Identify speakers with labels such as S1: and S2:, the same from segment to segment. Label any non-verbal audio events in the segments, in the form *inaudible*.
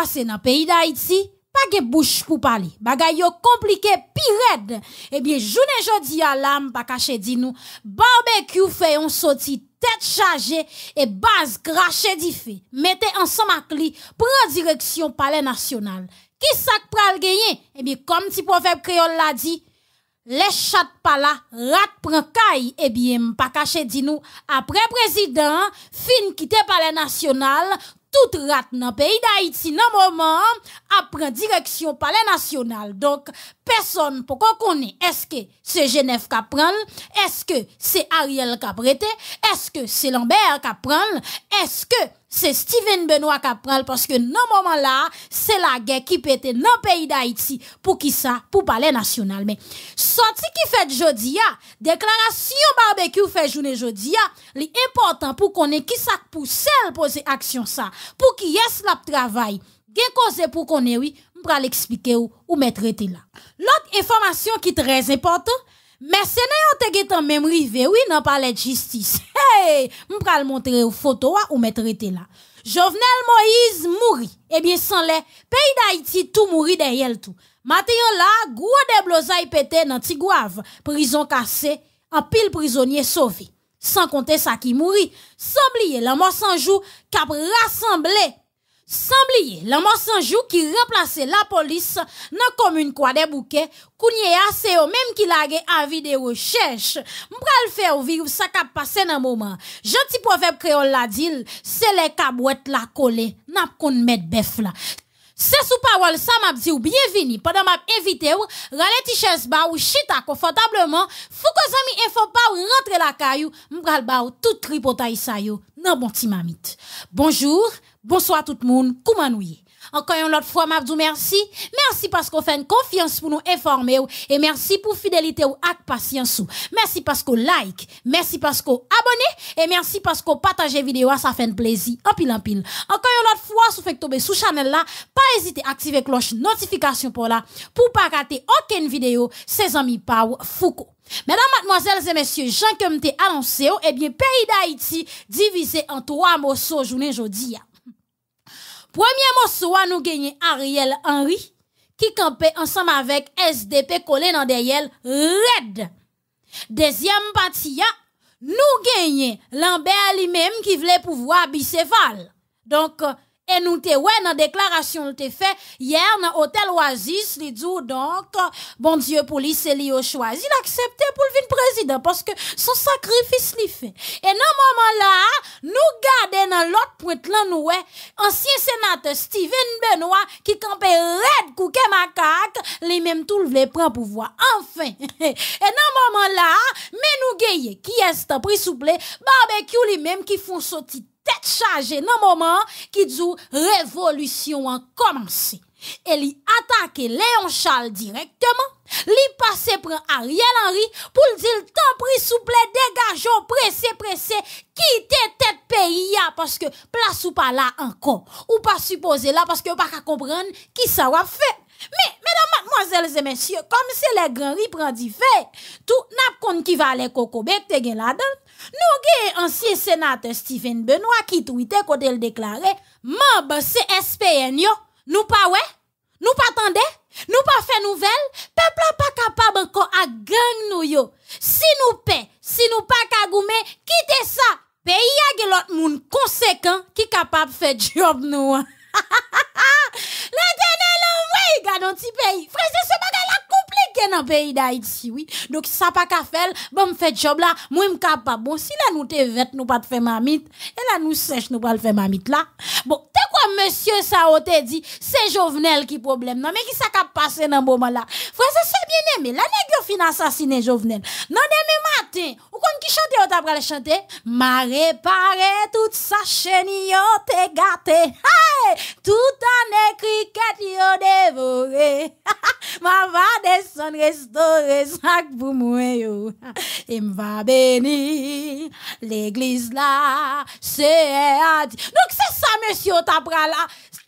S1: Pays nan peyi de bouche pa parler. bouche pou pali. Bagay yo Eh bien, je Ebyen, jounen jodi alam, pa caché di nou, barbecue fait, on soti tête chargée et base crachée fait Mettez ensemble à clé, prends direction palais national. Qui sac pral gagner? Eh bien, comme petit proverbe créole l'a dit, les chats pas là, rat prend caille. Eh bien, pas caché dit nous, après président, fin quitter palais national, Tout rat nan peyi da iti nan mouman, apren direksyon pale nasyonal dok. personne pour qu'on est? est-ce que c'est Genève qui prend, est-ce que c'est Ariel qui prêté, est-ce que c'est Lambert qui prend, est-ce que c'est Steven Benoît qui prend parce que non moment là, c'est la guerre qui pète dans le pays d'Haïti pour qui ça, pour parler national. Mais sorti qui fait jeudi déclaration barbecue fait journée jeudi l'important pour qu'on ait qui ça pour se poser action ça, pour qui est-ce la travail. Gen cause pour qu'on ait oui vais l'expliquer ou, ou mettre là. L'autre information qui est très importante, mercenaires te getan même rivé oui dans palais de justice. *laughs* Hey, vais le montrer aux photo ou mettre là. Jovenel Moïse mourit. Eh bien, sans les pays d'Haïti tout mourit derrière tout. Matin là, gros blosaï pété dans Tigouave, prison cassée, en pile prisonnier sauvé. sans compter ça qui mouri. Sans oublier la mort sans jour cap rassemble oublier, la jou ki remplace la police nan commune qu'on des bouquets, kounye a se yo menm ki lage avi de rechèche. Mpral faire ou ça sa kap pase nan moment. Janti proverbe kreol la dil, se les cabouettes la kolé, n'a qu'on met bef la. Se sou parole, sa m'a dit ou bienvini, pendant m'invite evite ou, rale ti shirts ba ou chita confortablement, fou ko zami enfo pa ou rentre la kayou, mpral ba ou tout tripotay sa yo nan bon timamite. Bonjour. Bonsoir tout le monde. Comment nous Encore une autre fois, ma vous merci. Merci parce qu'on fait une confiance pour nous informer et merci pour fidélité ou patience. Merci parce qu'on like, merci parce qu'on abonne et merci parce qu'on partage vidéo, ça fait un plaisir. En pile en pile. Encore une autre fois, si vous faites tomber sous channel là, pas hésiter à activer cloche notification pour là pour pas rater aucune vidéo. Ses amis Pau Foucault. Mesdames, mademoiselles et messieurs, Jean comme t'es annoncé, eh bien, pays d'Haïti divisé en trois morceaux journée hein. Premièrement, soit nous gagnons Ariel Henry, qui campait ensemble avec SDP collé dans des red. Deuxième partie, hein, nous gagnons Lambert lui-même qui voulait pouvoir bicéphale. Donc, et nous te ouais dans déclaration le fait hier dans hôtel Oasis, les dit donc bon Dieu pour lui c'est lui choisi d'accepter pour le président parce que son sacrifice lui fait. Et dans moment là, nous garder dans l'autre point là nous ouais ancien sénateur Steven Benoît qui campait red couke macaque, lui même tout le prendre pouvoir. Enfin. *laughs* et dans moment là, mais nous gayer qui est pris souple barbecue lui même qui font sortir chargé chargée dans moment qui dit révolution a commencé. Et y attaquer Léon Charles directement, lui passer prend Ariel Henry pour le dire tant pris souple dégageons oh, pressé pressé quitter tête pays parce que place ou pas là encore ou pas supposé là parce que pas comprendre qui ça va faire. Mais, mesdames, mademoiselles et messieurs, comme c'est les grands riz prend tout n'a pas qui va aller cocobek te gen la dedans Nous avons ancien sénateur Stephen Benoît qui tweetait quand il déclarait, membres CSPN yo, nous pas ouais, nous pas attendez, nous pas fait nouvelle, peuple pas capable encore à gang nous yo. Si nous paie, si nous pas kagoumé, quittez ça. Pays a l'autre monde conséquent qui capable faire job nous. Hein. *laughs* pays dans petit pays. Frère, c'est ce bagage là compliqué dans le pays d'Haïti, oui. Donc ça pas qu'à faire, bon me fait job là, moi me capable. Bon si là nous te vêtons, nous pas de faire mamite, et là nous sèche nous pas le faire mamite là. Bon, monsieur ça te dit, c'est Jovenel qui problème, non, mais qui ça qu'a passé dans moment-là? Frère, c'est bien aimé, la nègre fin assassiner Jovenel. Non, demain matin, ou qu'on qui chante, ou le chanter, m'a réparé toute sa chaîne, yo te gâté, hey! tout en cricket, yo dévoré, *laughs* ma va descendre, restaurer, sac pour moi, yo, et m'a béni, l'église là, c'est, donc c'est ça monsieur t'a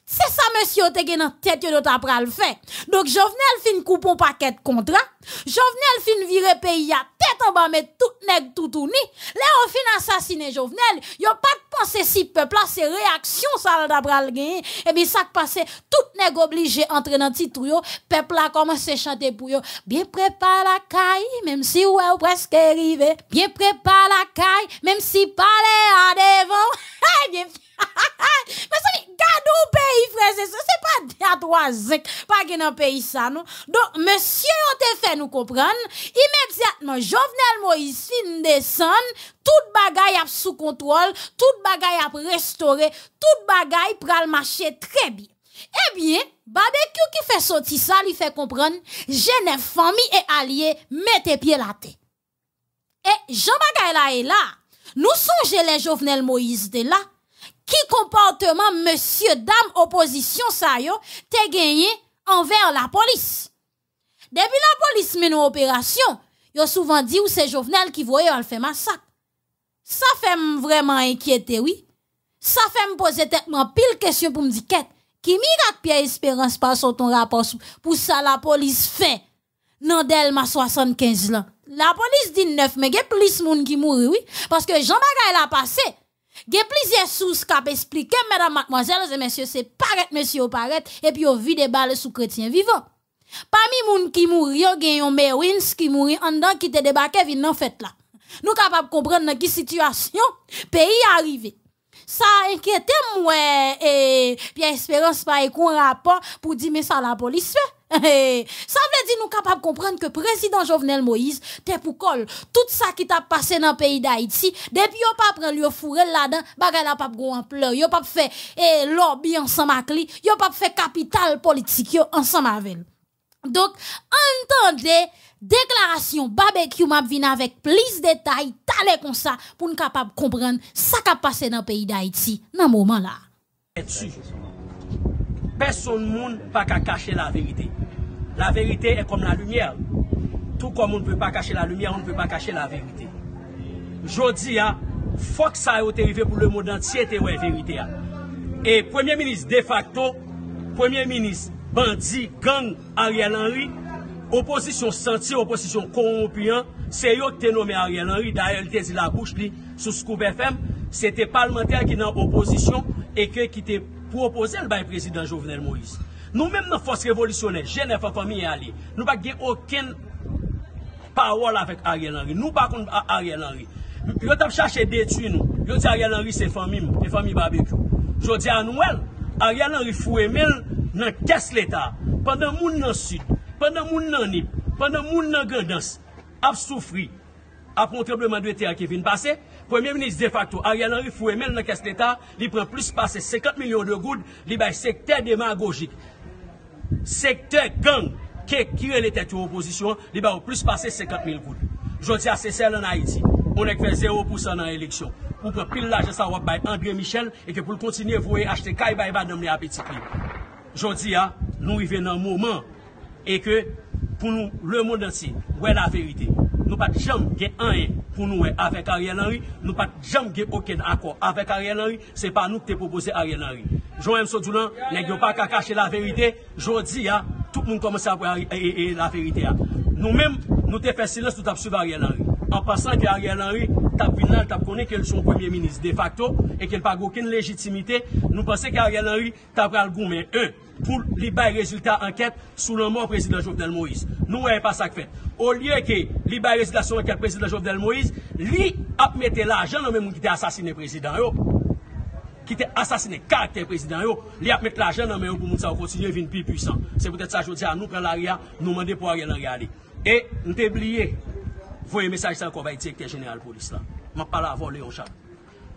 S1: c'est ça monsieur te gen la tête yo ta fait donc Jovenel fin coupon paquet contrat Jovenel fin virer pays à tête en bas mais tout nèg tout ni là on fin assassiner Jovenel a pas penser si peuple là c'est réaction ça ta pral et bien ça passé tout nèg obligé d'entrer dans titou Le peuple là à chanter pour bien prépare la caille même si ouais ou presque arrivé bien prépare la caille même si pas à devant *laughs* bien pas Donc, monsieur, on te fait nous comprendre. Immédiatement, Jovenel Moïse fin descend, tout bagay est sous contrôle, tout bagay a restauré, tout bagay le marché très bien. Eh bien, barbecue qui fait sortir ça, lui fait comprendre, Genève, famille et alliés, mettez pied la tête. Et, eh, Jean Bagay là est là. Nous songez les Jovenel Moïse de là qui comportement monsieur dame opposition ça yo t'es gagné envers la police depuis la police mène opération yo souvent dit où c'est Jovenel qui voyait elle fait massacre ça fait vraiment inquiéter oui ça fait me poser tellement pile question pour me dire quest qui miracle Pierre Espérance par son ton rapport pour ça la police fait non d'elle 75 ans la police dit neuf, mais il y a plus monde qui mourir oui parce que Jean Bagay l'a passé il y a plusieurs sources qui expliquer, mesdames, mademoiselles et messieurs, c'est pareil, monsieur, pareil, et puis on vit des balles sous chrétien vivant. Parmi gens qui mouri, yo gen yon Merwins qui mouri en dedans qui te débarqué vin nan fait là. Nous capables de comprendre dans quelle situation pays arrivé. Ça inquiétait moi et Pierre Espérance pas un rapport pour dire mais ça la police fait. *laughs* Ça veut dire nous capables de comprendre que président Jovenel Moïse t'es pour col tout ça qui t'a passé dans le pays d'Haïti depuis n'a pas prend le fourré là-dedans bagay la pas en ampleur y'a pas fait eh, lobby ensemble avec lui y'a pas fait capital politique ensemble avec Donc entendez déclaration barbecue m'a venir avec plus de détails t'allez comme ça pour nous capables de comprendre ce qui a passé dans le pays d'Haïti dans ce moment là.
S2: Personne ne peut cacher la vérité. La verite e kom la lumye. Tou kom ou ne ve pa kache la lumye, ou ne ve pa kache la verite. Jodi ya, fok sa yo te rive pou le moun antye te we verite ya. E premier ministre de facto, premier ministre bandi, gang, Ariel Henry, oposisyon senti, oposisyon kompiyan, se yo te nome Ariel Henry, da el te zi la bouch li sou Skoube FM, se te parlamenter ki nan oposisyon e ke ki te proposen by president Jovenel Moïse. Nou menm nan fos revolisyonè, jenè fò fòmi yè alè, nou pa gen okèn pawol avèk Ariel Henry. Nou pa kon a Ariel Henry. Yo tap chache detu nou, yo di Ariel Henry se fòmi mou, se fòmi babekou. Jò di anouèl, Ariel Henry fòmèl nan kes l'Etat. Pendè moun nan sud, pendè moun nan nip, pendè moun nan gèdans, ap soufri, ap montreble mandwète a Kevin Passe, Premier ministre de facto, Ariel Henry fòmèl nan kes l'Etat, li pre plus passe, 50 milyon de goud, li bay sekte demagogik. secteur gang qui, qui est les têtes opposition, il va plus passé 50 000 gouttes. Je dis à Cécile en Haïti, on a fait 0% dans l'élection. Pour que pile l'argent ça va André Michel et que pour continuer, vous acheter kai by madame les petit Je dis à, ah, nous il dans un moment et que pour nous, le monde entier, est la vérité. Nou pat jam gen an e pou nou e avek a riyen a ri. Nou pat jam gen oken akor avek a riyen a ri. Se pa nou te popoze a riyen a ri. Jou m sou dounan, nek yo pa kakache la verite. Jou di ya, tout moun kome se apre a riyen a ri. Nou men nou te fè silens nou tap suve a riyen a ri. An pasan ki a riyen a ri. tap vin nan, tap konen ke l son premier ministre de facto, e ke l pa goken legitimite nou panse ke Ariel Henry tap pral gomen e, pou li bay rezultat anket sou l anman prezident Joff Del Moïse nou wè pa sak fè. O liye ke li bay rezultat sou anket prezident Joff Del Moïse li ap mette la jen anmen moun ki te asasine prezident yo ki te asasine kak te prezident yo li ap mette la jen anmen yo pou moun sa w kontinye vin pi pwisan. Se pwetet sa jwoti a nou pren l aria, nou mande pou Ariel Henry e, nou te bliye Voye mesaj san kon va iti ekte jeneral polis lan. Mok pala avole yon chan.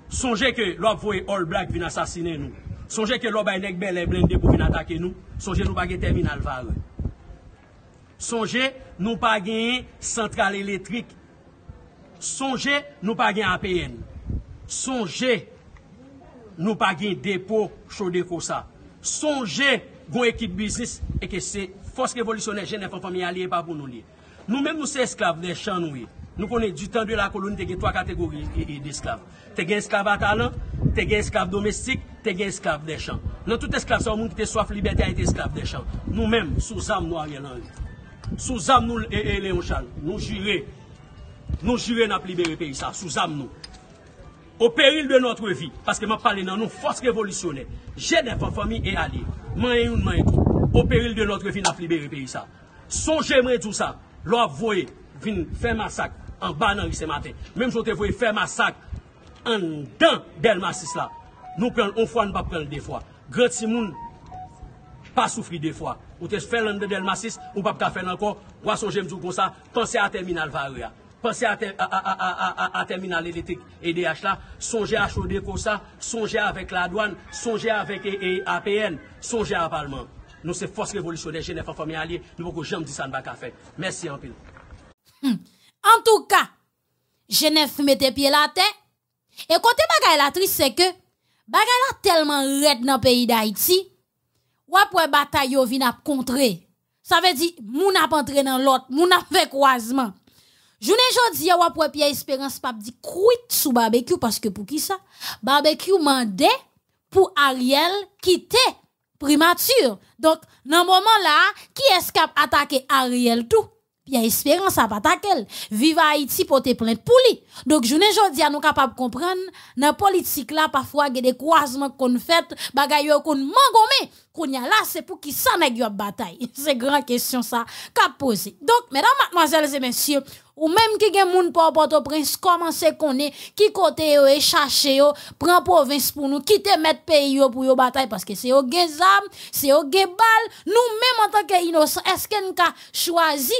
S2: Sonje ke lop voye all black vin asasine nou. Sonje ke lop a yon ekbe le blende pou vin atake nou. Sonje nou pa gen terminal vage. Sonje nou pa gen central elektrik. Sonje nou pa gen APN. Sonje nou pa gen depo chou de fosa. Sonje gwen ekip biznis e ke se foske evolisyone jen e fom fom yali e pa pou nou liye. Nou mèm nou se esklav de chan nou e. Nou konen ditandwe la koloni te gen 3 kategori di esklav. Te gen esklav atalan, te gen esklav domestik, te gen esklav de chan. Nan tout esklav sa ou moun ki te soaf libeti a et esklav de chan. Nou mèm sou zam nou a gelan e. Sou zam nou e leon chan. Nou jire nou jire nap libere peyi sa. Sou zam nou. O peril de notre vi. Paske ma pale nan nou fos revolisyone. Genèf an fomi e alè. Mèyoun mèyoun O peril de notre vi nap libere peyi sa. Sou jèmèy tout sa. Lo ap voye vin fè masak an bananri se maten. Mem jote voye fè masak an dan del masis la. Nou pren, ou fwane pap pren de fwa. Grat si moun, pa soufri de fwa. Ou te fwen lande del masis, ou pap ka fwen an kon. Ou a sonje mzou konsa, pense a terminal vare ya. Pense a terminal elektrik EDH la. Sonje a chode konsa, sonje avek la douan, sonje avek EAPN, sonje a palman. Nous force révolutionnaire révolutionnaires, Genève en famille nous Nous nou pou kou ne dire ça baka fè. Merci en
S1: Hmm. En tout cas, Genève mette pied la tête. Et côté bagay la triste, c'est que bagay la tellement raide dans le pays d'Haïti, ou après bataille yo vin ap contre. Ça veut dire, moun ap entré dans l'autre, moun ap fait croisement. Journée jodi ou après Pierre Espérance pas dit quit sous barbecue parce que pour qui ça? Barbecue mandé pour Ariel quitter primature. Donc, dans moment là, qui est-ce qui attaqué Ariel tout? a Espérance à attaquer. Vive Haïti pour te plaindre pour lui. Donc, je ne dis nous capable de comprendre, dans la politique là, parfois, il y a des croisements qu'on fait, bagaille qu'on mangomé. Qu'on y a là, c'est pour qui ça n'a la bataille. *laughs* C'est grande question ça qu'a poser. Donc, mesdames, mademoiselles et messieurs, ou même qui gen moun pour Port-au-Prince, qu'on est, qui côté yo et chercher yo, prend province pour nous, quitter mettre pays yo pour yo bataille parce que c'est yo gen c'est yo gen Nous même en tant que est-ce qu'on ka choisi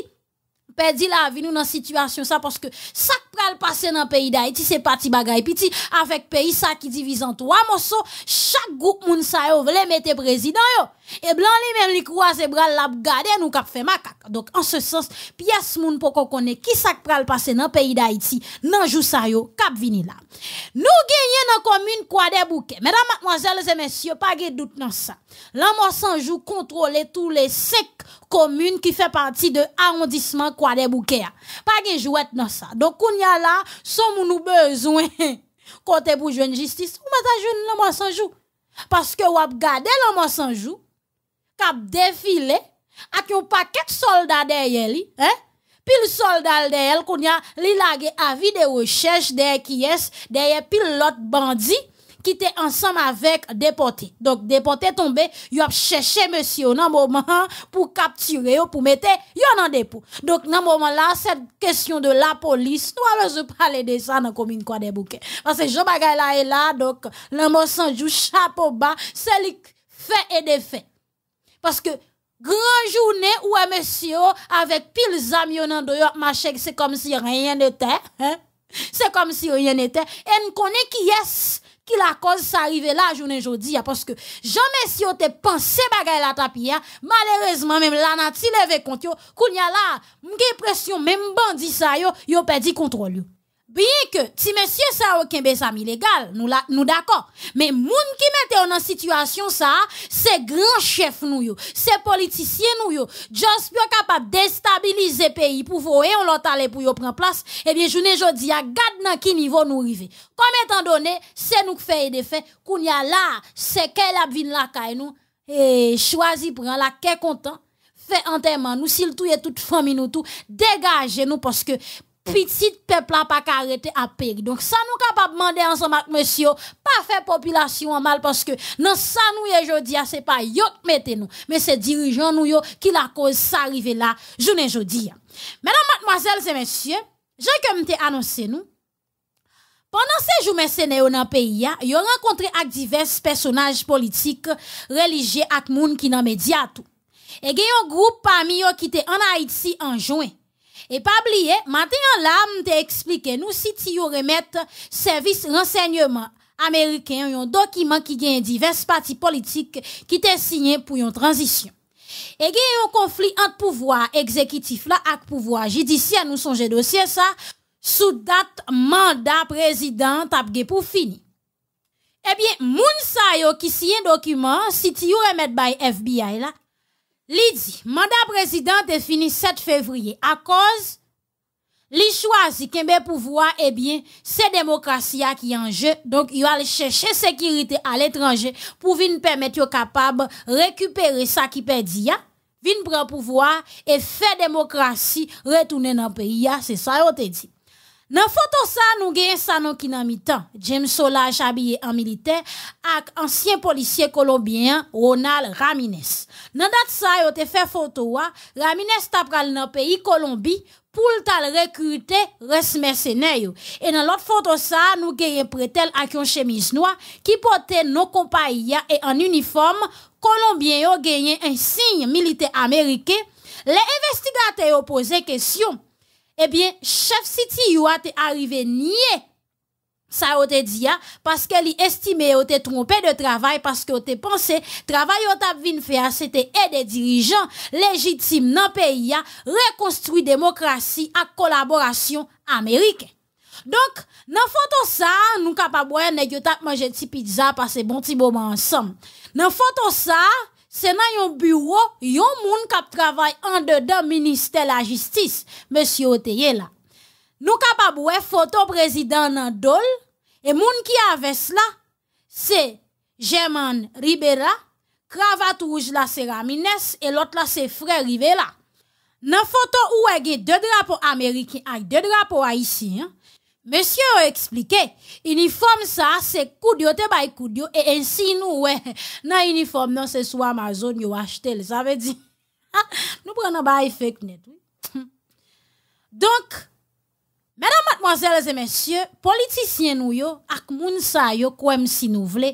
S1: perdit la vie nous dans situation ça parce que ça qui pral passer dans le pays d'Haïti c'est parti bagaille petit avec pays ça qui divise en trois morceaux chaque groupe moun ça yo voulait mettre président yo et blanc lui même li croise bras l'a garder nous cap fait macaque donc en ce sens pièce moun pour qu'on connaît qui ça qui pral passer dans pays d'Haïti dans jou ça yo cap vini là nous gagnons dans commune quoi des bouquets mesdames mademoiselles et messieurs pas de doute dans ça l'amour sans joue contrôler tous les cinq communes qui fait partie de arrondissement des des bouquet. Pas de jouet dans ça. Donc, on y a là, somme nous besoin. Côté pour jouer justice, ou meta jouer l'homme sans jou. Parce que ou ap gade l'homme sans jou, kap défilé, ak yon paquet soldat derrière lui, hein? le soldat derrière, qu'on y a, li lage avis de recherche de qui est, derrière pile l'autre bandit qui était ensemble avec déporté. Donc déporté tombé, Il a cherché monsieur dans moment pour capturer pour mettre yo en dépôt. Donc dans moment là, cette question de la police, nous allons parler de ça dans commune quoi des bouquets. Parce que Jean Bagay là est là donc l'amour sans joue chapeau bas, c'est les fait et défait. Parce que grande journée ou monsieur avec pile zam yon nan marché, c'est comme si rien n'était. Hein? C'est comme si rien n'était. Et nous connaît qui est qui la cause ça arrive là journée aujourd'hui hein, parce que jamais si on te pensé bagay la tapia hein, malheureusement même là n'a-t-il levé contre yo qu'il y a là j'ai l'impression même dis ça yo yo perdu contrôle Bien que, si monsieur ça a aucun illégal, nous la, nous d'accord. Mais, gens qui mettent en situation ça, c'est grand chef nous, c'est politicien nous, juste pour capable déstabiliser pays pour voir on l'autre aller pour prendre place, eh bien, je ne dis à garde qui niveau nous arrivons. Comme étant donné, c'est nous qui fait des faits, qu'on y a là, c'est qu'elle a la caille nous, et choisi pour la qu'est content, fait enterrement nous, s'il tout toute famille nous tout, dégagez nous parce que, petit peuple n'a pas arrêté à périr. Donc ça nous capable demander ensemble avec monsieur, pas faire population en mal parce que non, ça nous aujourd'hui, ce ah, c'est pas yo qui mettez nous, mais c'est dirigeant nous yo qui la cause ça là, là journée aujourd'hui Mesdames mademoiselles et messieurs, je comme t'ai annoncé nous pendant ces jours mercenaires dans le pays, ils hein, ont rencontré avec divers personnages politiques, religieux et monde qui dans médias tout. Et il y a un groupe parmi eux qui était en Haïti en juin. Et pas oublier, maintenant là, m'te expliqué nous si tu remettre service renseignement américain un document qui gagne diverses partis politiques qui t'est signé pour une transition. Et il y a un conflit entre pouvoir exécutif là et pouvoir judiciaire nous songe dossier ça sous date mandat président tapé pour fini. Eh bien, moun sa yo qui signe document si tu remettre by FBI là L'idée, mandat président est fini 7 février à cause li choisi kembe pouvoir eh bien c'est démocratie qui est en jeu donc il va chercher sécurité à l'étranger pour venir permettre yo capable récupérer ça qui perdu vin prendre pouvoir et faire démocratie retourner dans pays c'est ça yo te dit dans photo, sa nou un sa qui ki nan mi temps James Solage habillé en militaire, ak ancien policier colombien, Ronald Ramines. Dans date ça yo te fait photo le Ramines tap pral nan peyi Colombie pou tal recruter res mercenaires et E nan lot foto sa nou genye pretel ak yon chemis noa ki nos nou et en uniforme uniform Kolombien yo genye signe militaire américain. Les investigateurs eh bien, chef City il a arrivé nié. Ça a été dit, hein, parce qu'elle estimée, vous t'a trompé de travail, parce qu'elle t'a pensée, travail au tap vin fait, c'était aider les dirigeants légitimes dans le pays à hein, reconstruire démocratie à collaboration américaine. Donc, dans photo ça, nous capables de manger une petite pizza, passer bon petit moment ensemble. Dans photo ça, c'est dans un bureau, yon moun qui travaille en dedans ministère de la justice, monsieur Oteye là. Nous capable ouais photo président nan et moun qui avait cela, c'est German Ribera, cravate rouge la c'est Ramines et l'autre là c'est frère Rivera. Dans photo où il y a deux drapeaux américains et deux drapeaux haïtiens, Monsieur a expliqué, uniforme ça, c'est coudio, te pas de et ainsi nous, ouais, l'uniforme, uniforme, non, c'est soit Amazon, yo acheté, ça veut dire, *laughs* nous prenons bay fake net, *laughs* Donc, mesdames, mademoiselles et messieurs, politiciens nous yo, ak moun sa yo, kouem si nous vle,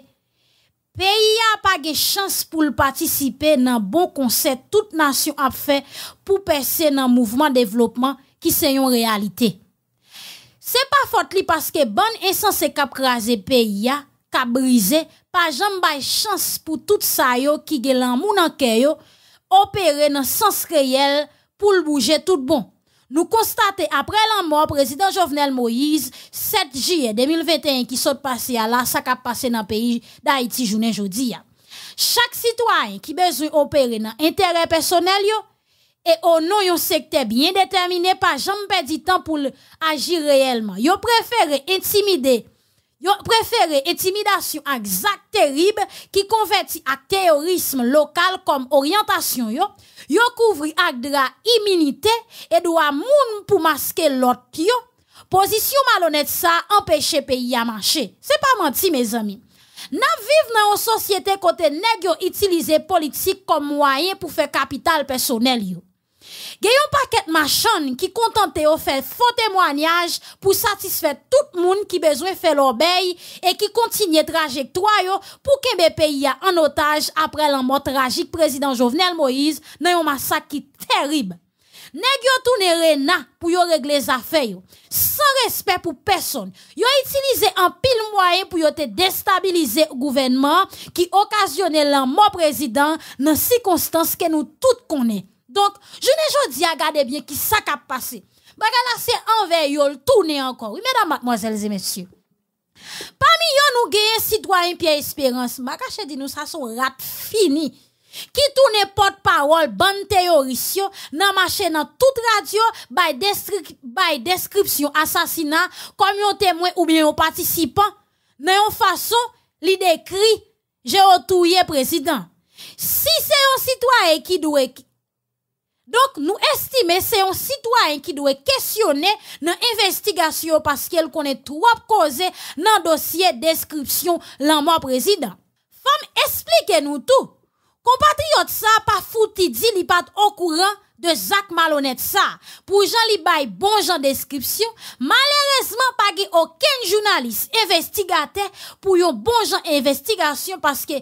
S1: pays a pas de chance pour participer dans bon concert toute nation a fait pour percer dans mouvement développement qui c'est une réalité. C'est pas faute li que bon essence qui kraze peyi a' kap briser, pa pas de chance pour tout ça yo ki l'amour nan yo, opérer sens réel pour le bouger tout bon. constatons après la mort mort président Jovenel Moïse, 7 juillet 2021 qui s'est passé à la, ça cap passé nan peyi d'Haïti iti jounen jodi ya. Chaque citoyen qui dans et au nom d'un secteur bien déterminé, pas jamais perdit du temps pour agir réellement. Yo préféré intimider. Yo préféré intimidation exact terrible qui convertit à terrorisme local comme orientation yo. Yo couvri ak dra immunité et doit moun pour masquer l'autre Position malhonnête ça empêcher pays à marcher. C'est pas menti mes amis. Na viv nan une société kote neg yo itilize politik comme moyen pour faire capital personnel yo. Gen yon paket machan ki kontante yo fè faux témoignage pour satisfaire tout moun ki bezwen fè l'obey et ki kontinye trajectoire pou qu'un peyi ya an otage après lan mort tragique président Jovenel Moïse nan yon masak terrible. terib. Nèg yo rien pour yo régler affaires sans respect pour personne. a utilisé un pile moyen pour yo te gouvernement qui occasionnait la mort président dans circonstances que nous toutes connaissons. Donc, je jamais dit à garder bien qui ça a passé. Bagala c'est envers tout tourner encore. Oui, mesdames, mademoiselles et messieurs. Parmi nous nous gagnons citoyen Pierre Espérance. caché dit nous ça son rat fini. Qui tout porte-parole, le bon dans nan dans nan toute radio by description, description assassinat comme un yon ou bien un participant. nan yon façon li J'ai j'ai otouye président ». Si c'est un citoyen qui doit... Donc, nous estimons c'est un citoyen qui doit questionner dans l'investigation parce qu'elle connaît trois causes dans le dossier description la président. Femme, expliquez-nous tout. Compatriotes, ça, pas fouti dit, sont pas au courant de Jacques Malhonnête ça. Pour Jean Libay bon description, malheureusement pas aucun journaliste investigateur pour un bon investigation parce que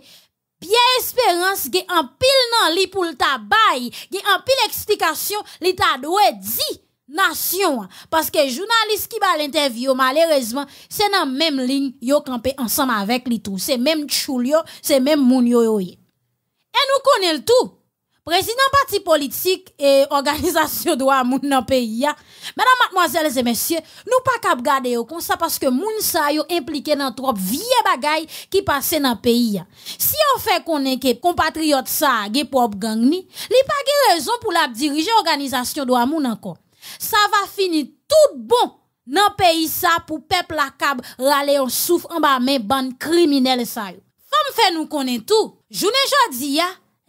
S1: Pierre Espérance a en pile nan li pou le y a en pile explication li ta doué di nation parce que journaliste qui ba l'interview malheureusement c'est dans même ligne ont campé ensemble avec li tout, c'est même choulio, c'est même moun Et nous connaissons tout. Président parti politique et *laughs* organisation droit dans nan pays Mesdames, mademoiselles et messieurs, nous pas cap garder comme ça parce que moun sa yo impliqué dans trop vieux bagaille qui passe dans pays Si on fait connaître que compatriote ça gè pop gang ni, li pas raison pour la diriger organisation droit moun encore. Ça va finir tout bon dans pays ça pour peuple la cab râler en souffle en bas mais bande criminelle ça yo. Femme fait nous connaît tout. Je Journée jodi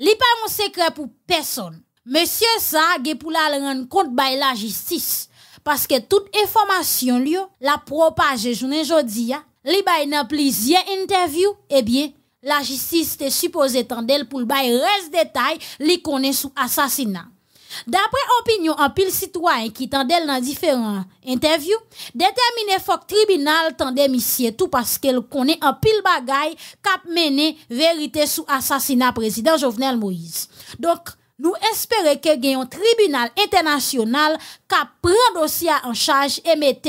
S1: Li pas un secret pour personne. Monsieur Sagé pour la rendre compte par la justice parce que toute information lio la propager jour jodi a. Li bay nan plusieurs interviews, eh bien la justice est supposée tendre pour le reste reste détail li connaît sous assassinat. D'après opinion en pile citoyen qui tendait dans différents interviews, déterminer faut tribunal tendait monsieur tout parce qu'elle connaît en pile bagay cap mené vérité sous assassinat président Jovenel Moïse. Donc nous espérons que y un tribunal international cap prend dossier en charge et mette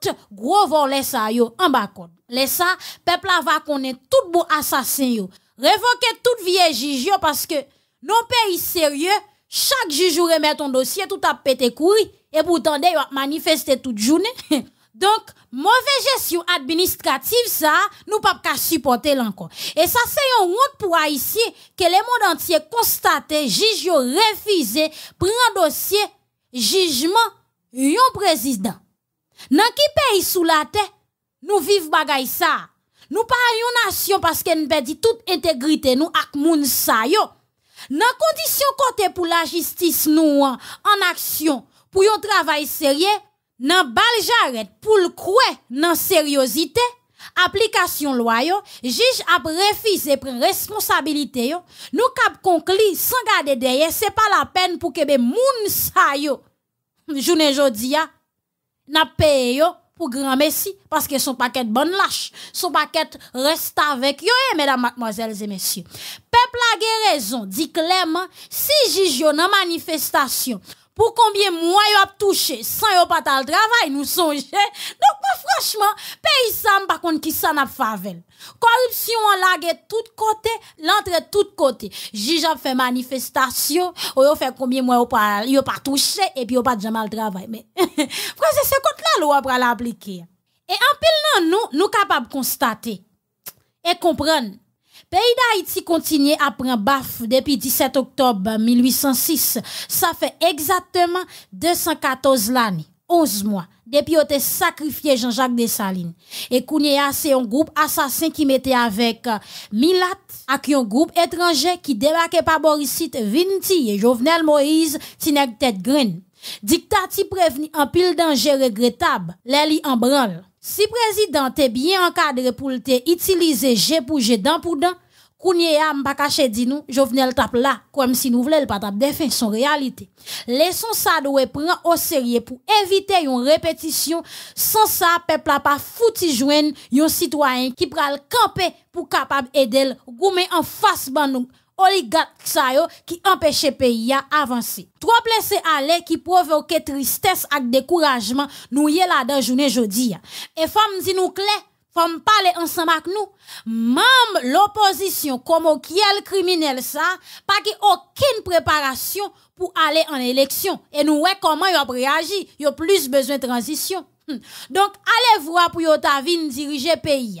S1: tout gros volet ça en bas les ça peuple va connaître tout beau assassin yo. Révoquer toute vieille juge parce que nos pays sérieux chaque juge remet ton dossier, tout a pété couille, et pourtant, il a manifesté toute journée. *laughs* Donc, mauvaise gestion administrative, ça, nous pas qu'à supporter encore. Et ça, c'est un honte pour Haïti que le monde entier constate, juge refusé, prend dossier, jugement, un président. Dans qui pays sous la terre, nous vivons bagay ça. Nous parlons une nation parce qu'elle nous perdit toute intégrité, nous, ak moun yo. Dans la condition côté pour la justice, nous, hein, en action, pour un travail sérieux, dans la balle pour le croire dans la sérieuxité, application loi, juge a refusé de prendre responsabilité, nous cap conclu sans garder derrière, ce n'est pas la peine pour que les gens, je ne j'en dis pas, pour grand messie parce que son paquet bonne lâche, son paquet reste avec yo, eh, mesdames, mademoiselles et messieurs. Peuple a raison, dit clairement, si j'ai une manifestation pour combien de mois ils ont touché sans yo pas le travail, nous songez. Donc, moi, franchement, pays ça, par contre, qui ça n'a pas fait. Corruption en de tout côté, l'entrée tout côté. Juge fait manifestation, ou fait combien de mois ils ont pas touché, et puis ils pas de mal travail. Mais, *laughs* frère, c'est côté-là la loi pour l'appliquer. Et en pile, nous, nous capables de constater et comprendre Pays d'Haïti à prendre baf depuis 17 octobre 1806, Ça fait exactement 214 l'année, 11 mois, depuis qu'on a sacrifié Jean-Jacques Dessalines. Et Kounia, c'est un groupe assassin qui mettait avec avec euh, Milat ak yon groupe étranger qui debake pa Borisit Vinti et Jovenel Moïse Tinek Ted Green. Diktati preveni un pile danger regrettables, les li en si président est bien encadré pour te utiliser utilisé pour jet, dans pour dent, Kounye a m'a caché dit nous, le tape là, comme si nous voulons pas tape défin, son réalité. Laissons ça doit prendre au sérieux pour éviter une répétition. Sans ça, peuple a pas foutu joindre un citoyen qui pral camper pour capable aider le en face ban nous oligarques yo qui empêchait pays à avancer. Trois blessés qui provoquaient tristesse et découragement nous y là dans journée jeudi. Et femmes, dit nous clé femmes pale nous. Même nou, mam l'opposition comme kiel criminel ça pa aucune préparation pour aller en élection. Et nous voyons comment ils ont réagi. Ils ont plus besoin de transition. Hum. Donc allez voir pour yo ta vin diriger peyi.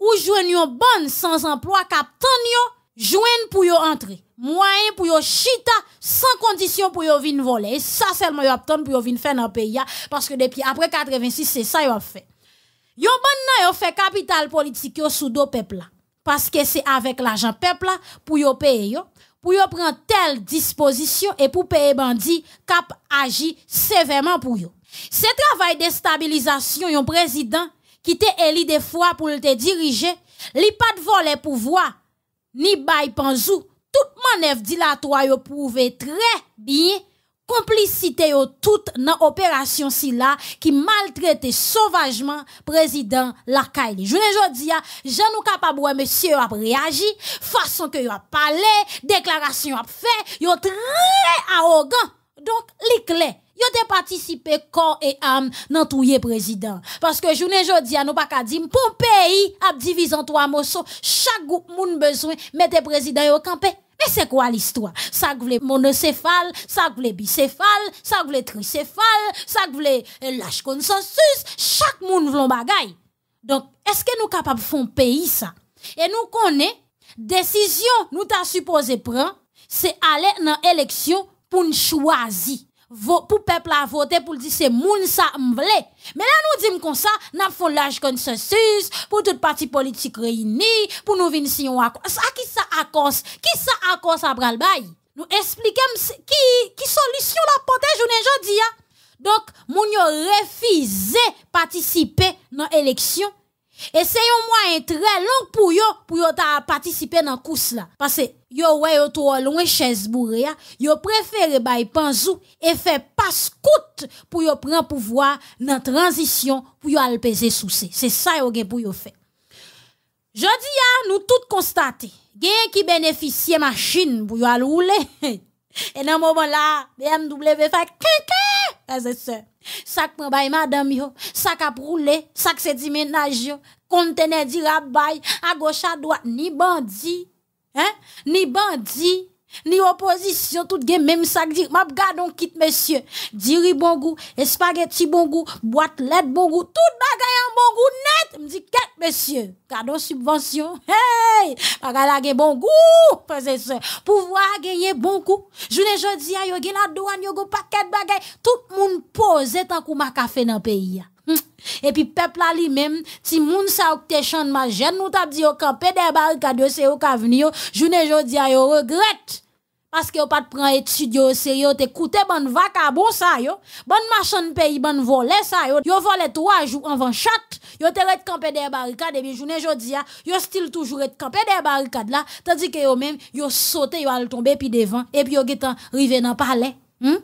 S1: Ou jwen yon bon sans emploi, kap yo, joindre pour yo entrer, moyen pour yo chita sans condition pour yo vin voler. Et ça seulement yo obtenu pour venir faire dans le pays parce que depuis après 86 c'est ça yo a fait. Yon bon yo fait capital politique sous dos peuple parce que c'est avec l'argent peuple pour yo payer pour yo prendre telle disposition et pour payer bandit cap agit sévèrement pour yo. Ce travail de stabilisation yon président qui t'est élu des fois pour te diriger, li pas de voler pouvoir ni bay panzou, tout manœuvre dilatoire yo prouvé très bien complicité yo tout nan opération si là qui maltraité sauvagement président Lakaili. Je ne dis je pas capable monsieur a réagi, façon que yo a parlé, déclaration a fait, yo très arrogant. Donc li yo te participé corps et âme dans président parce que je ne a pas ka pour pays a divisé en trois morceaux chaque groupe moun besoin le président au campé mais c'est quoi l'histoire Ça voulait monocéphale, ça voulait bicéphale, ça voulait tricéphale, ça voulait euh, lâche consensus, chaque monde veut bagay. Donc, est-ce que nous capables de faire un pays ça Et nous connaissons, décision nous t'a supposé prendre, c'est aller dans l'élection pour nous choisir pour peuple à voter pour dire c'est moun ça m'vle. Mais là nous disons comme ça, n'a font large consensus pour toute partie politique réunie pour nous venir si on accord. Ça qui ça à Qui ça accorde, à bral Nous expliquons qui qui solution la porte. journée aujourd'hui. Donc moun yo refusé participer à l'élection. Et c'est un moyen très long pour yo pour yo ta participer dans course là parce que yo ouais yo trop loin chez bourrea hein. yo préféré bay panzou et fait passe scout pour yo prendre pouvoir dans transition pour yo al peser sous c'est ça yo gen pour yo faire dis a hein, nous tout constater gen qui bénéficier machine pour yo al rouler *laughs* et dans moment là BMW fait quelqu'un frères et sœurs. Ça prend madame yo, ça a roulé, ça s'est dit yo, conteneur di rabay à gauche à droite ni bandit, hein, ni bandit ni opposition, tout gen même ça dit. M'a gardon quitte monsieur. Diri bon goût, espaghetti bon goût, boîte LED bon goût, tout bagay en bon goût net. M'di ket monsieur. cadeau subvention. Hey! Bagay la gen bon goût, professeur. Pouvoir gagner bon goût. Journée jodi a yo gen la douane yo go paquet bagay. Tout monde pose tant coup ma café dans pays. Hmm. Et puis peuple là lui-même, si moun sa ou te chan ma jeune nous t'a dit au camper des barricades c'est au ka journée jodi a yo regrette parce que pas de prendre étude au sérieux, t'écouter bon vacabon ça yo, bonne machin pays, bonne voler ça yo, yo volé trois jours avant chat, yo te rete camper des barricades et bien journée jodi a, yo style toujours être camper des barricades là, tandis que yo même yo sauter yo al tomber puis devant et puis yo getan rivé dans palais. Hmm?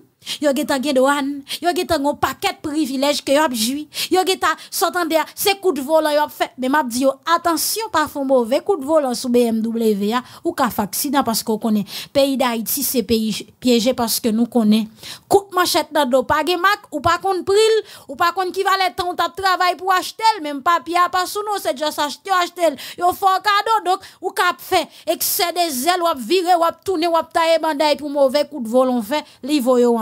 S1: Yo geta gen douane, yo geta gon paquet privilège que yo ap jui. Yo y s'entendre ces coups de volant yo ap fait. Mais m'a dit yo attention pas font mauvais coup de volant sous BMW a, ou ka accident parce qu'on connaît pays d'Haïti c'est pays piégé parce que nous connaît. Coup manchette dans do pas gen mac ou pas de pril ou pas kon qui valait tant de travail pour acheter même papier pas sous nous c'est juste acheter acheter. Yo un cadeau donc ou ka fait excès des ailes ou ap virer ou ap tourner ou ap tailler bandaille pour mauvais coup de volant fait, li voyo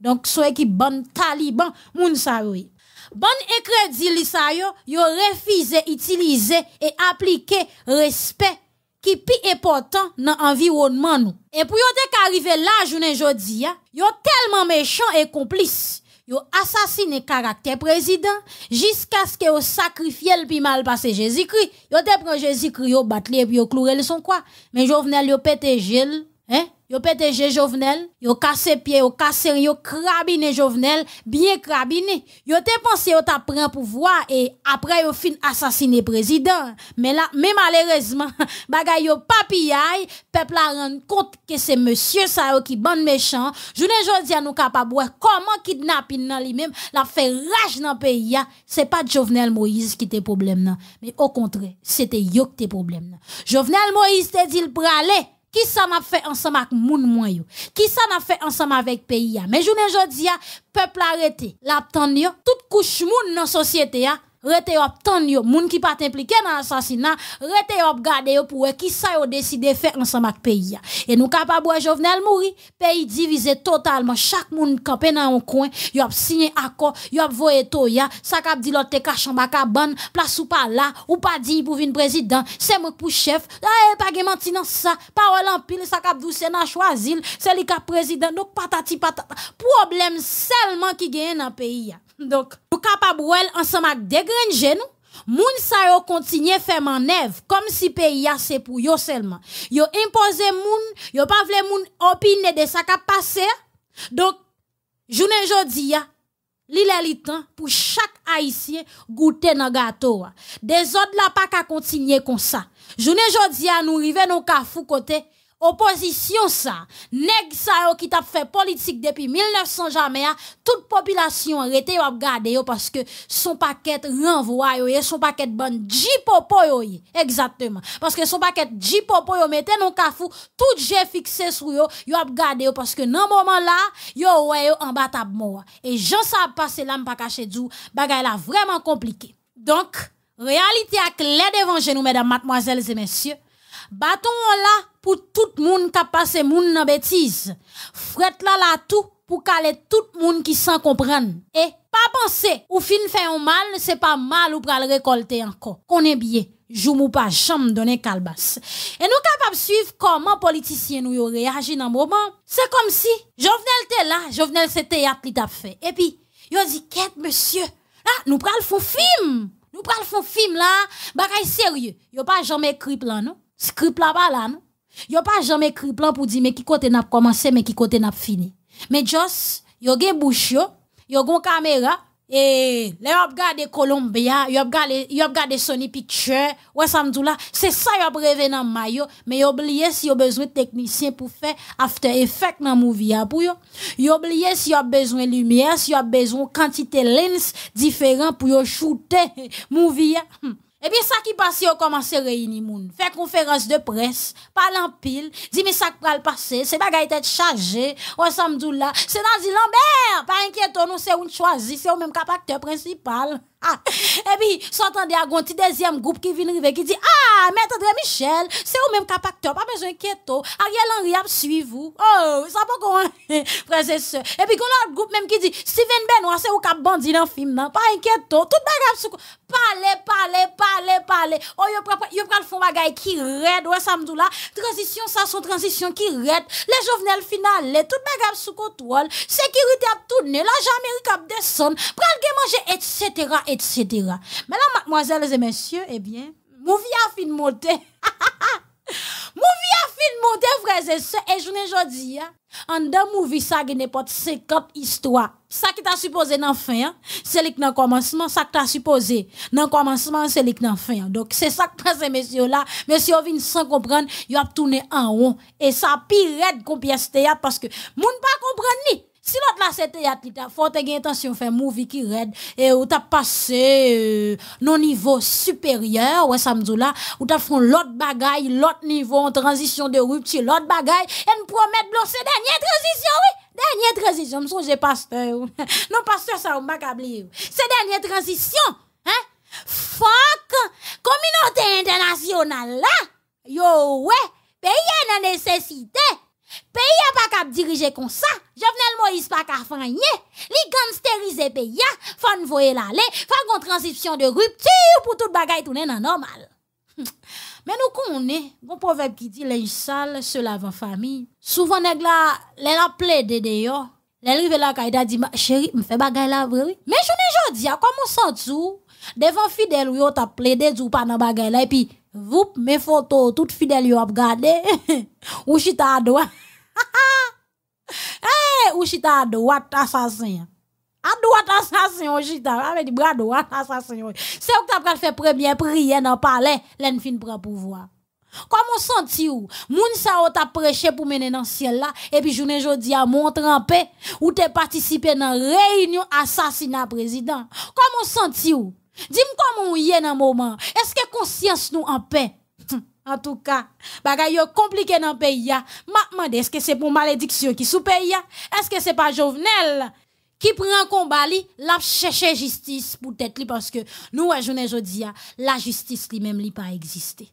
S1: donc, ceux qui bon Taliban, moun sa oui. Bon écrit li sa yo, yo refuse utiliser et appliquer respect qui plus important dans environnement nous. Et pour yon te arrivé là journée jodi ya, yo tellement méchants et complice. Yo assassiné caractère président jusqu'à ce que yo sacrifié le pi mal passé Jésus-Christ. Yo te prend Jésus-Christ yo battre et puis yo clouer le son quoi. Mais Jovenel yo pété gel, hein? Yo pété Jovenel, yo cassé pied, yo cassé, yo crabiné Jovenel, bien crabiné. Yo te pensé yo t'a pris pouvoir et après yo fin assassiné président. Mais là, mais malheureusement, *laughs* bagay yo papillay, peuple a rendu compte que c'est monsieur ça qui bande méchant. Journée jodi à nous capable comment kidnapping nan lui-même, la fait rage dans pays hein. C'est pas Jovenel Moïse qui te problème nan, mais au contraire, c'était yo qui te problème Jovenel Moïse te dit le praler qui ça m'a fait ensemble avec moun monde qui ça n'a fait ensemble avec pays ya mais journée le peuple arrêté La toute couche moun dans société rete yop tan yo, moun ki pas impliqué dans l'assassinat, rete yop gade yo pour qui ça yo décidé faire ensemble avec pays Et nous capable Jovenel mouri, pays divisé totalement, chaque moun campé dans un coin, yo a signé accord, yo a voyé toya, ça cap dit l'autre cachant ma ban, place ou pas là, ou pas dit pour vin président, c'est moi pou chef, e pa pas menti dans ça, parole en pile, ça cap douce n'a choisi, c'est lui kap président, donc patati patata, problème seulement qui gagne dans pays donc, pour capable ensemble de dégranger nous, moun sa yo continue faire manœuvre comme si pays a c'est pour yo seulement. Yo impose moun, yo pas vle moun opiner de ça qui passé. Donc, journée jodi ya, li li temps pour chaque haïtien goûter dans gâteau. Des autres là pas qu'à continuer comme ça. Je Journée jodi a nous rive nous kafou côté opposition ça, nèg ça qui t'a fait politique depuis 1900 jamais, hein. toute population arrêté ou garder yo parce que son paquet renvoie, et son paquet bon jipopo yo exactement parce que son paquet jipopo yo mettez non kafou tout j'ai fixé sur yo yo a parce que nan moment là yo ouais yo en bas mort et gens ça passer là pas caché dou bagay la vraiment compliqué donc réalité à clé devant nous mesdames mademoiselles et messieurs Baton là pour tout le monde qui a passé moun nan bêtise. Fret là là tout pour caler tout le monde qui s'en comprenne Et pas penser ou fin fait un mal, c'est pas mal ou pral récolter encore. Qu'on est bien. Joum ou pas jamais donner calbas. Et nous capables de suivre comment politiciens nous réagissent dans le moment. C'est comme si Jovenel était là, Jovenel c'était théâtre qui t'a fait. Et puis, yo dit, qu'est-ce monsieur, là, ah, nous pral de film. Nous pral de film là, bagay sérieux. a pas jamais écrit plan, non? Script là pas là, non? Yo pas jamais écrit plan pour dire mais qui côté n'a commencé mais qui côté n'a fini. Mais just yo gen bouche yo, yo gon caméra et y yo des Colombia, yo y'a yo des Sony Picture, ouais ça là, c'est ça yo rêvé dans mayo, mais yo oublié si yo besoin de technicien pour faire after effect dans movie a pour yo. Yo oublié si yo besoin lumière, si yo besoin quantité lens différent pour yo shooter *laughs* movie. A. Et eh bien ça qui passe, on commence à réunir moun. Fait conférence de presse, parler en pile, dit mais ça qui va le passer, c'est bagaille tête chargé, on samedi là. C'est dans dit Lambert, pas inquiète, nous c'est une choisi, c'est au même cap principal. Ah. et eh puis, s'entendait à un petit deuxième groupe qui vient arriver, qui dit Ah, mais André Michel, c'est vous même acteur, pas besoin keto. Oh. Ariel Henry a suivi vous. Oh, ça pas qu'on hein, *laughs* frère et sœurs. Et puis, autre groupe même qui dit Steven Benoit, c'est vous cap bandit dans le film, non? Pas inquiéto oh. tout bagage sous. Parlez, parlez, parlez, parlez. Oh, il yo le fond bagay qui ça ouais, dit là. Transition, ça, son transition qui raide. Les jeunes finales, tout bagage sous contrôle. Sécurité a tourné, l'argent américain descend, game manger, etc etc. Maintenant, mademoiselles et messieurs, eh bien, monter. fin a fini *laughs* fin monter frères et sœurs. Et je ne dis hein. en deux mouvi ça n'est pas 50 histoires. Ça qui t'a supposé dans fin, hein, c'est c'est le commencement. Ça qui t'a supposé dans le commencement, c'est le fin. Donc, c'est ça que frères et messieurs là, messieurs vin sans comprendre, ils ont tourné en rond. Et ça pire de compiester parce que, moun pas comprendre ni si l'autre là c'était a faut t'as l'intention intention faire movie qui red et ou t'as passé euh, non niveau supérieur ouais tu là ou t'as fait l'autre bagaille, l'autre niveau en transition de rupture, l'autre bagaille et nous promettre la dernière transition oui. Dernière transition, me songe pasteur. *laughs* Non pasteur ça on va oublier. C'est dernière transition, hein? Fuck communauté internationale là. Yo ouais, pays une nécessité. Pays a pas cap diriger comme ça. Jovenel Moïse pas cap fanyer. Li gangsteriser pays a, fan voyer l'aller, Faut transition de rupture pour tout bagay tourner dans normal. Hum. Mais nous connaissons, bon proverbe qui dit les sale se la en famille. Souvent nèg la, les la plaide dehors. Les rive la di, dit chérie, me fait bagay la vre Oui. Mais je ne jodi a comment sentou devant fidèle ou t'a plaidé du pas dans bagay la et puis vous mes photos tout fidèles yo ap gardé *laughs* ou chita à *laughs* Eh, ou chita à droite, assassin. À droite, assassin, ou chita. Avec bras droite, assassin. C'est où que t'as fait premier prière dans le palais, l'en fin prend pouvoir. Comment senti ou? Moun sa ou t'a prêché pour mener dans le ciel là, et puis journée jodi à mon paix, ou t'es participé dans réunion assassinat président. Comment senti ou? Dis-moi comment on y est dans moment. Est-ce que conscience nous en paix? En tout cas, bagay compliqué dans le pays. Ma est-ce que c'est pour malédiction qui sous pays? Est-ce que c'est pas Jovenel qui prend combat li, la chercher justice pour tête li parce que nous, à journée jodi la justice li même li pas existé.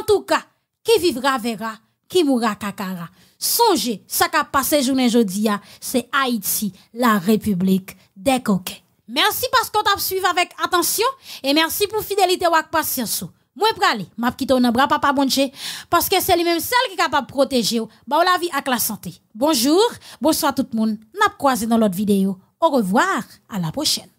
S1: En tout cas, qui vivra verra, qui mourra kakara. Songez, ça qu'a passé journée Jodia, c'est Haïti, la République des coquets. Merci parce qu'on t'a suivi avec attention et merci pour fidélité ou patience. Moi pralé, m'a quitté dans bras papa bonché parce que c'est lui-même celle qui est capable de protéger la vie avec la santé. Bonjour, bonsoir tout le monde. N'a croisé dans l'autre vidéo. Au revoir, à la prochaine.